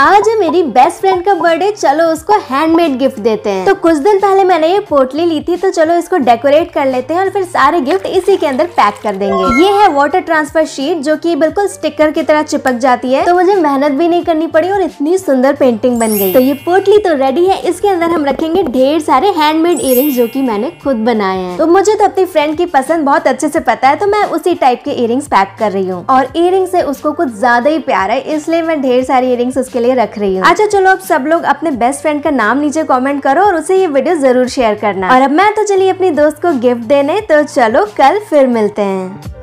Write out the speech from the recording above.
आज है मेरी बेस्ट फ्रेंड का बर्थडे चलो उसको हैंडमेड गिफ्ट देते हैं तो कुछ दिन पहले मैंने ये पोटली ली थी तो चलो इसको डेकोरेट कर लेते हैं और फिर सारे गिफ्ट इसी के अंदर पैक कर देंगे ये है वाटर ट्रांसफर शीट जो कि बिल्कुल स्टिकर की तरह चिपक जाती है तो मुझे मेहनत भी नहीं करनी पड़ी और इतनी सुंदर पेंटिंग बन गई तो ये पोटली तो रेडी है इसके अंदर हम रखेंगे ढेर सारे हैंडमेड इयर जो की मैंने खुद बनाए हैं तो मुझे तो अपनी फ्रेंड की पसंद बहुत अच्छे से पता है तो मैं उसी टाइप के इयर पैक कर रही हूँ और इयरिंग्स है उसको कुछ ज्यादा ही प्यार है इसलिए मैं ढेर सारी इयरिंग्स उसके लिए लिए रख रही हूँ अच्छा चलो अब सब लोग अपने बेस्ट फ्रेंड का नाम नीचे कॉमेंट करो और उसे ये वीडियो जरूर शेयर करना और अब मैं तो चलिए अपनी दोस्त को गिफ्ट देने तो चलो कल फिर मिलते हैं